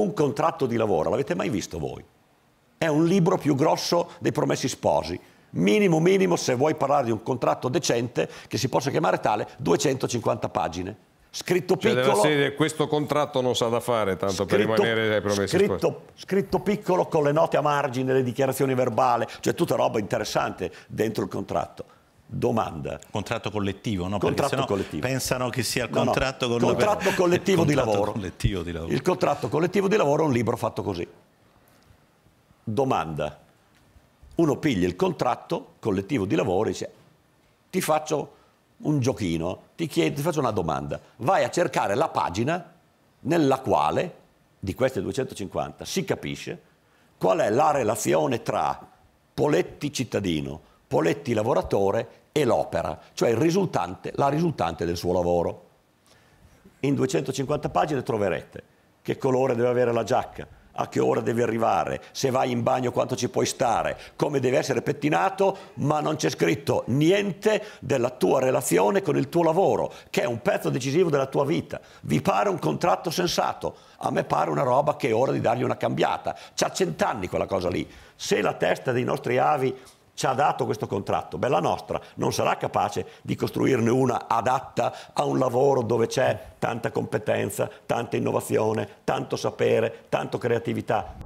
un contratto di lavoro, l'avete mai visto voi? È un libro più grosso dei promessi sposi. Minimo, minimo, se vuoi parlare di un contratto decente, che si possa chiamare tale, 250 pagine. Scritto cioè, piccolo. Cioè, serie, questo contratto non sa da fare, tanto scritto, per rimanere ai promessi scritto, sposi. Scritto piccolo con le note a margine, le dichiarazioni verbali, cioè tutta roba interessante dentro il contratto domanda. Contratto collettivo, no? Contratto collettivo. pensano che sia il contratto, no, no. contratto collettivo, il contratto di collettivo di lavoro. Il contratto collettivo di lavoro è un libro fatto così. Domanda. Uno piglia il contratto collettivo di lavoro e dice ti faccio un giochino, ti, chiedo, ti faccio una domanda. Vai a cercare la pagina nella quale, di queste 250, si capisce qual è la relazione tra Poletti cittadino, Poletti lavoratore e l'opera, cioè il risultante, la risultante del suo lavoro. In 250 pagine troverete che colore deve avere la giacca, a che ora deve arrivare, se vai in bagno quanto ci puoi stare, come deve essere pettinato, ma non c'è scritto niente della tua relazione con il tuo lavoro, che è un pezzo decisivo della tua vita. Vi pare un contratto sensato? A me pare una roba che è ora di dargli una cambiata. C'ha cent'anni quella cosa lì. Se la testa dei nostri avi ci ha dato questo contratto, bella nostra, non sarà capace di costruirne una adatta a un lavoro dove c'è tanta competenza, tanta innovazione, tanto sapere, tanto creatività.